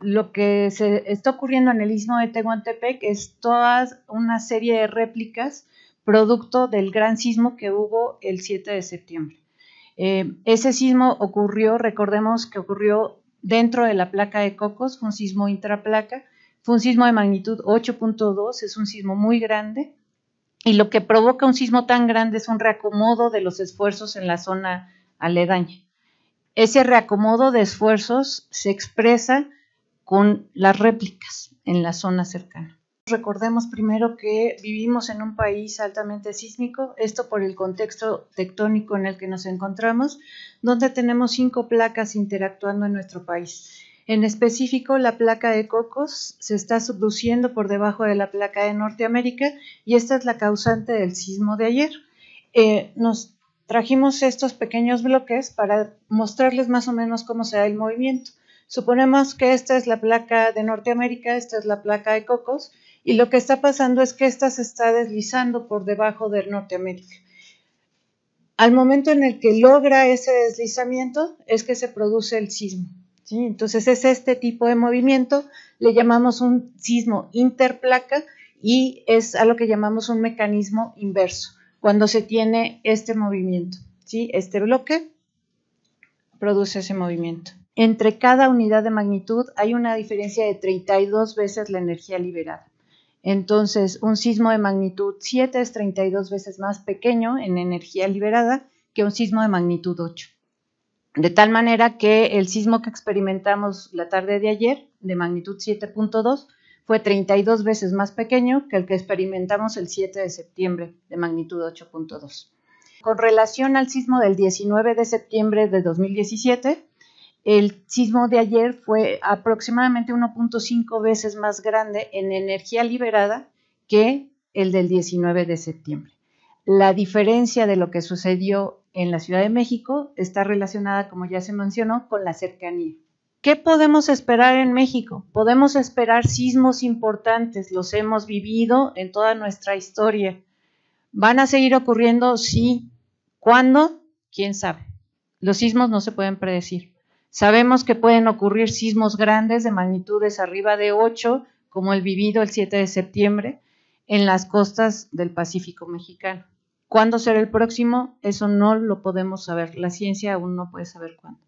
lo que se está ocurriendo en el istmo de Tehuantepec es toda una serie de réplicas producto del gran sismo que hubo el 7 de septiembre. Eh, ese sismo ocurrió, recordemos que ocurrió dentro de la placa de Cocos, fue un sismo intraplaca, fue un sismo de magnitud 8.2, es un sismo muy grande y lo que provoca un sismo tan grande es un reacomodo de los esfuerzos en la zona aledaña. Ese reacomodo de esfuerzos se expresa con las réplicas en la zona cercana. Recordemos primero que vivimos en un país altamente sísmico, esto por el contexto tectónico en el que nos encontramos, donde tenemos cinco placas interactuando en nuestro país. En específico, la placa de Cocos se está subduciendo por debajo de la placa de Norteamérica y esta es la causante del sismo de ayer. Eh, nos trajimos estos pequeños bloques para mostrarles más o menos cómo se da el movimiento. Suponemos que esta es la placa de Norteamérica, esta es la placa de Cocos, y lo que está pasando es que esta se está deslizando por debajo de Norteamérica. Al momento en el que logra ese deslizamiento es que se produce el sismo. Entonces es este tipo de movimiento, le llamamos un sismo interplaca y es a lo que llamamos un mecanismo inverso, cuando se tiene este movimiento. ¿sí? Este bloque produce ese movimiento. Entre cada unidad de magnitud hay una diferencia de 32 veces la energía liberada. Entonces, un sismo de magnitud 7 es 32 veces más pequeño en energía liberada que un sismo de magnitud 8. De tal manera que el sismo que experimentamos la tarde de ayer, de magnitud 7.2, fue 32 veces más pequeño que el que experimentamos el 7 de septiembre, de magnitud 8.2. Con relación al sismo del 19 de septiembre de 2017, el sismo de ayer fue aproximadamente 1.5 veces más grande en energía liberada que el del 19 de septiembre. La diferencia de lo que sucedió en la Ciudad de México está relacionada, como ya se mencionó, con la cercanía. ¿Qué podemos esperar en México? Podemos esperar sismos importantes, los hemos vivido en toda nuestra historia. ¿Van a seguir ocurriendo? Sí. ¿Cuándo? ¿Quién sabe? Los sismos no se pueden predecir, Sabemos que pueden ocurrir sismos grandes de magnitudes arriba de 8, como el vivido el 7 de septiembre, en las costas del Pacífico mexicano. ¿Cuándo será el próximo? Eso no lo podemos saber. La ciencia aún no puede saber cuándo.